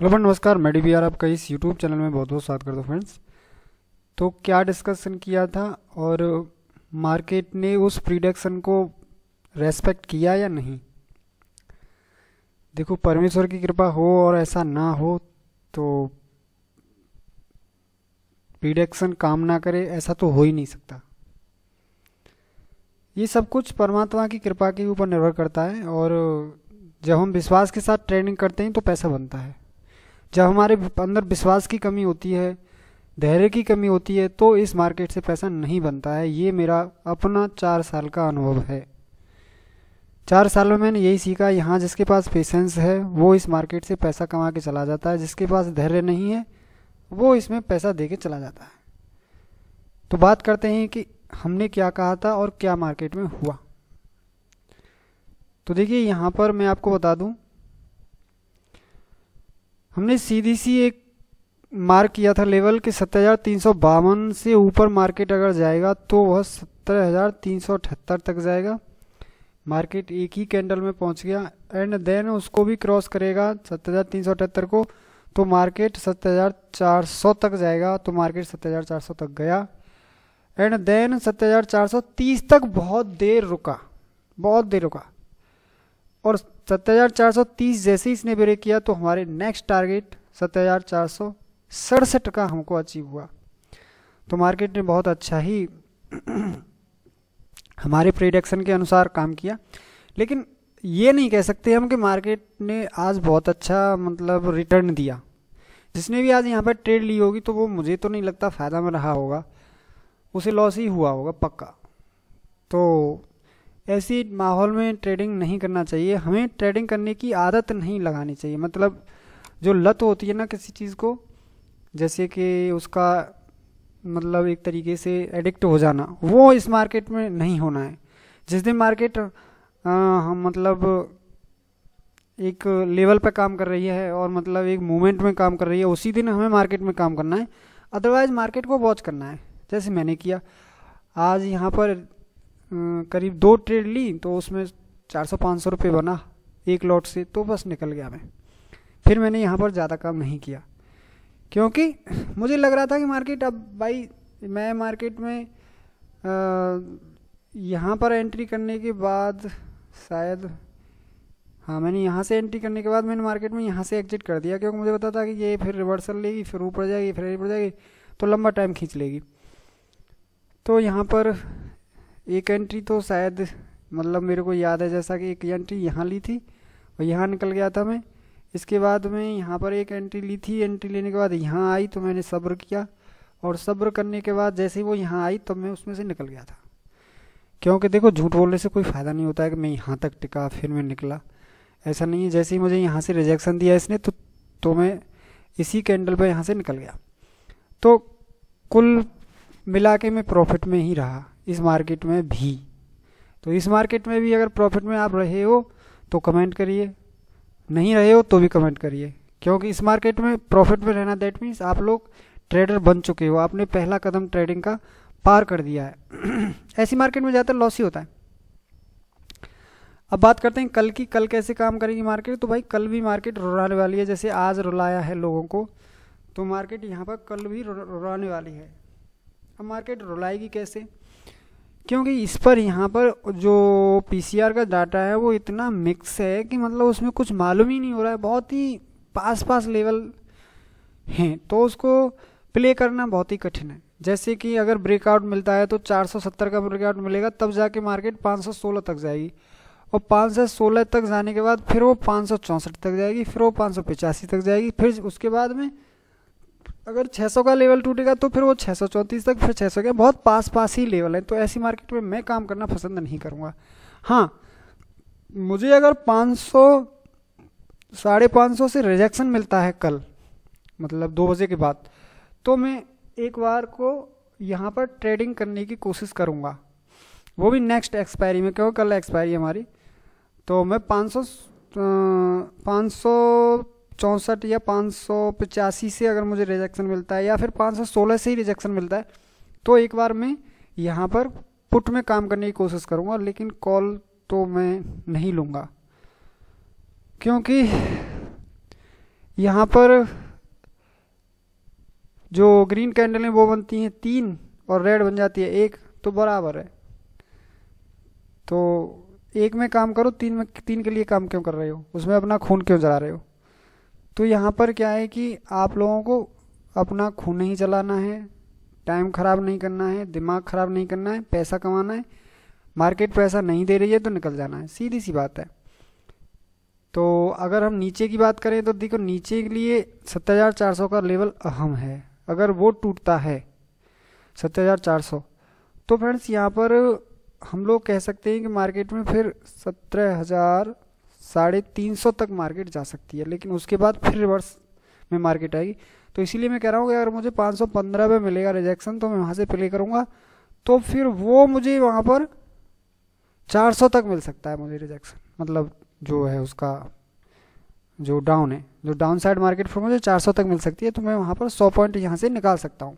hello friend नमस्कार मैं D आपका इस यूट्यूब चैनल में बहुत बहुत स्वागत करता हूँ फ्रेंड्स तो क्या डिस्कशन किया था और मार्केट ने उस प्रिडक्शन को रेस्पेक्ट किया या नहीं देखो परमेश्वर की कृपा हो और ऐसा ना हो तो प्रिडक्शन काम ना करे ऐसा तो हो ही नहीं सकता ये सब कुछ परमात्मा की कृपा के ऊपर निर्भर करता है और जब हम विश्वास के साथ ट्रेनिंग करते हैं तो पैसा बनता है जब हमारे अंदर विश्वास की कमी होती है धैर्य की कमी होती है तो इस मार्केट से पैसा नहीं बनता है ये मेरा अपना चार साल का अनुभव है चार साल में मैंने यही सीखा यहाँ जिसके पास पेशेंस है वो इस मार्केट से पैसा कमा के चला जाता है जिसके पास धैर्य नहीं है वो इसमें पैसा दे के चला जाता है तो बात करते हैं कि हमने क्या कहा था और क्या मार्केट में हुआ तो देखिए यहाँ पर मैं आपको बता दूँ हमने सीधी सी एक मार्क किया था लेवल के सत्रह से ऊपर मार्केट अगर जाएगा तो वह सत्रह तक जाएगा मार्केट एक ही कैंडल में पहुंच गया एंड देन उसको भी क्रॉस करेगा सत्तर को तो मार्केट 7400 तक जाएगा तो मार्केट 7400 तक गया एंड देन 7430 तक बहुत देर रुका बहुत देर रुका और सत्तर जैसे ही इसने ब्रेक किया तो हमारे नेक्स्ट टारगेट सत्तर का हमको अचीव हुआ तो मार्केट ने बहुत अच्छा ही हमारे प्रिडक्शन के अनुसार काम किया लेकिन ये नहीं कह सकते हम कि मार्केट ने आज बहुत अच्छा मतलब रिटर्न दिया जिसने भी आज यहाँ पर ट्रेड ली होगी तो वो मुझे तो नहीं लगता फ़ायदा में रहा होगा उसे लॉस ही हुआ होगा पक्का तो ऐसी माहौल में ट्रेडिंग नहीं करना चाहिए हमें ट्रेडिंग करने की आदत नहीं लगानी चाहिए मतलब जो लत होती है ना किसी चीज़ को जैसे कि उसका मतलब एक तरीके से एडिक्ट हो जाना वो इस मार्केट में नहीं होना है जिस दिन मार्केट आ, मतलब एक लेवल पर काम कर रही है और मतलब एक मूवमेंट में काम कर रही है उसी दिन हमें मार्केट में काम करना है अदरवाइज़ मार्केट को वॉच करना है जैसे मैंने किया आज यहाँ पर अं, करीब दो ट्रेड ली तो उसमें चार सौ पाँच सौ रुपये बना एक लॉट से तो बस निकल गया मैं फिर मैंने यहाँ पर ज़्यादा काम नहीं किया क्योंकि मुझे लग रहा था कि मार्केट अब भाई मैं मार्केट में यहाँ पर एंट्री करने के बाद शायद हाँ मैंने यहाँ से एंट्री करने के बाद मैंने मार्केट में यहाँ से एग्जिट कर दिया क्योंकि मुझे पता था कि ये फिर रिवर्सल लेगी फिर ऊपर जाएगी फिर ऊपर जाएगी तो लंबा टाइम खींच लेगी तो यहाँ पर एक एंट्री तो शायद मतलब मेरे को याद है जैसा कि एक एंट्री यहाँ ली थी और यहाँ निकल गया था मैं इसके बाद मैं यहाँ पर एक एंट्री ली थी एंट्री लेने के बाद यहाँ आई तो मैंने सब्र किया और सब्र करने के बाद जैसे ही वो यहाँ आई तब तो मैं उसमें से निकल गया था क्योंकि देखो झूठ बोलने से कोई फ़ायदा नहीं होता है कि मैं यहाँ तक टिका फिर मैं निकला ऐसा नहीं है जैसे ही मुझे यहाँ से रिजेक्शन दिया इसने तो तो मैं इसी कैंडल पर यहाँ से निकल गया तो कुल मिला के मैं प्रॉफिट में ही रहा इस मार्केट में भी तो इस मार्केट में भी अगर प्रॉफिट में आप रहे हो तो कमेंट करिए नहीं रहे हो तो भी कमेंट करिए क्योंकि इस मार्केट में प्रॉफिट में रहना दैट मीन्स आप लोग ट्रेडर बन चुके हो आपने पहला कदम ट्रेडिंग का पार कर दिया है ऐसी मार्केट में ज़्यादातर लॉस ही होता है अब बात करते हैं कल की कल कैसे काम करेगी मार्केट तो भाई कल भी मार्केट रुलाने वाली है जैसे आज रुलाया है लोगों को तो मार्केट यहाँ पर कल भी रुलाने वाली है अब मार्केट रुलाएगी कैसे क्योंकि इस पर यहाँ पर जो पीसीआर का डाटा है वो इतना मिक्स है कि मतलब उसमें कुछ मालूम ही नहीं हो रहा है बहुत ही पास पास लेवल हैं तो उसको प्ले करना बहुत ही कठिन है जैसे कि अगर ब्रेकआउट मिलता है तो 470 का ब्रेकआउट मिलेगा तब जाके मार्केट 516 तक जाएगी और 516 तक जाने के बाद फिर वो पाँच तक जाएगी फिर वो पाँच तक जाएगी फिर उसके बाद में अगर 600 का लेवल टूटेगा तो फिर वो छः तक फिर छः के बहुत पास पास ही लेवल है तो ऐसी मार्केट में मैं काम करना पसंद नहीं करूँगा हाँ मुझे अगर 500 साढ़े पाँच से रिजेक्शन मिलता है कल मतलब दो बजे के बाद तो मैं एक बार को यहाँ पर ट्रेडिंग करने की कोशिश करूँगा वो भी नेक्स्ट एक्सपायरी में क्यों कल एक्सपायरी हमारी तो मैं पाँच सौ चौंसठ या पाँच से अगर मुझे रिजेक्शन मिलता है या फिर पाँच से ही रिजेक्शन मिलता है तो एक बार मैं यहाँ पर पुट में काम करने की कोशिश करूँगा लेकिन कॉल तो मैं नहीं लूँगा क्योंकि यहाँ पर जो ग्रीन कैंडल है वो बनती हैं तीन और रेड बन जाती है एक तो बराबर है तो एक में काम करो तीन में तीन के लिए काम क्यों कर रहे हो उसमें अपना खून क्यों जला रहे हो तो यहाँ पर क्या है कि आप लोगों को अपना खून नहीं चलाना है टाइम ख़राब नहीं करना है दिमाग ख़राब नहीं करना है पैसा कमाना है मार्केट पैसा नहीं दे रही है तो निकल जाना है सीधी सी बात है तो अगर हम नीचे की बात करें तो देखो नीचे के लिए सत्तर का लेवल अहम है अगर वो टूटता है सत्तर तो फ्रेंड्स यहाँ पर हम लोग कह सकते हैं कि मार्केट में फिर सत्रह हज़ार साढ़े तीन सौ तक मार्केट जा सकती है लेकिन उसके बाद फिर रिवर्स में मार्केट आएगी तो इसीलिए मैं कह रहा हूँ कि अगर मुझे पंद्रह में मिलेगा रिजेक्शन तो मैं वहाँ से प्ले करूँगा तो फिर वो मुझे वहाँ पर चार सौ तक मिल सकता है मुझे रिजेक्शन मतलब जो है उसका जो डाउन है जो डाउन साइड मार्केट फिर मुझे चार सौ तक मिल सकती है तो मैं वहाँ पर सौ पॉइंट यहाँ से निकाल सकता हूँ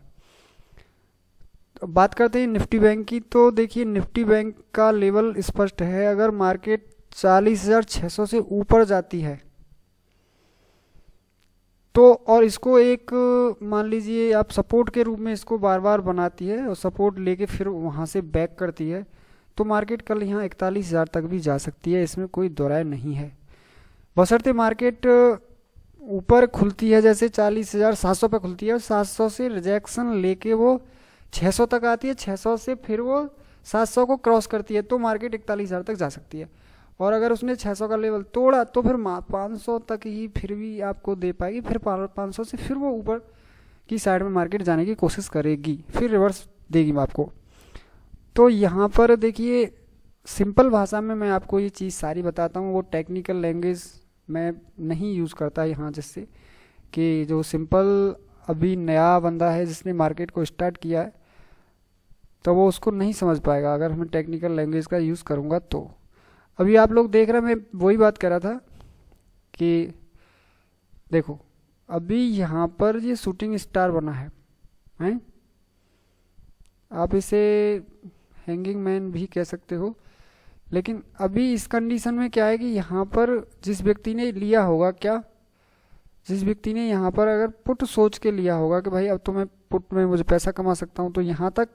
बात करते हैं निफ्टी बैंक की तो देखिए निफ्टी बैंक का लेवल स्पष्ट है अगर मार्केट चालीस हज़ार सौ से ऊपर जाती है तो और इसको एक मान लीजिए आप सपोर्ट के रूप में इसको बार बार बनाती है और सपोर्ट लेके फिर वहाँ से बैक करती है तो मार्केट कल यहाँ इकतालीस हज़ार तक भी जा सकती है इसमें कोई दोराय नहीं है बसरते मार्केट ऊपर खुलती है जैसे चालीस हज़ार सात सौ पर खुलती है और सात सौ से रिजेक्शन लेके वो छः सौ तक आती है छः सौ से फिर वो सात सौ को क्रॉस करती है तो मार्केट इकतालीस हज़ार तक जा सकती है और अगर उसने 600 का लेवल तोड़ा तो फिर 500 तक ही फिर भी आपको दे पाएगी फिर 500 से फिर वो ऊपर की साइड में मार्केट जाने की कोशिश करेगी फिर रिवर्स देगी आपको तो यहाँ पर देखिए सिंपल भाषा में मैं आपको ये चीज़ सारी बताता हूँ वो टेक्निकल लैंग्वेज मैं नहीं यूज़ करता यहाँ जिससे कि जो सिंपल अभी नया बंदा है जिसने मार्केट को स्टार्ट किया है तो वो उसको नहीं समझ पाएगा अगर मैं टेक्निकल लैंग्वेज का यूज़ करूँगा तो अभी आप लोग देख रहे हैं मैं वही बात कर रहा था कि देखो अभी यहाँ पर ये शूटिंग स्टार बना है हैं आप इसे हैंगिंग मैन भी कह सकते हो लेकिन अभी इस कंडीशन में क्या है कि यहाँ पर जिस व्यक्ति ने लिया होगा क्या जिस व्यक्ति ने यहाँ पर अगर पुट सोच के लिया होगा कि भाई अब तो मैं पुट में मुझे पैसा कमा सकता हूँ तो यहाँ तक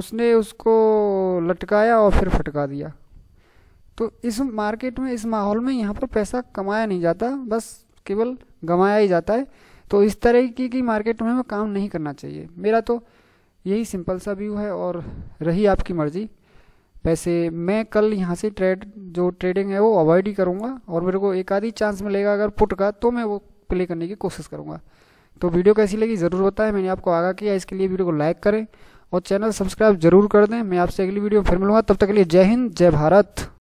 उसने उसको लटकाया और फिर फटका दिया तो इस मार्केट में इस माहौल में यहाँ पर पैसा कमाया नहीं जाता बस केवल गंवाया ही जाता है तो इस तरह की, की मार्केट में हमें काम नहीं करना चाहिए मेरा तो यही सिंपल सा व्यू है और रही आपकी मर्ज़ी वैसे मैं कल यहाँ से ट्रेड जो ट्रेडिंग है वो अवॉइड ही करूँगा और मेरे को एक आधी चांस मिलेगा अगर पुट का तो मैं वो प्ले करने की कोशिश करूँगा तो वीडियो कैसी लगी ज़रूर बताएं मैंने आपको आगा किया इसके लिए वीडियो को लाइक करें और चैनल सब्सक्राइब जरूर कर दें मैं आपसे अगली वीडियो में फिर मिलूँगा तब तक के लिए जय हिंद जय भारत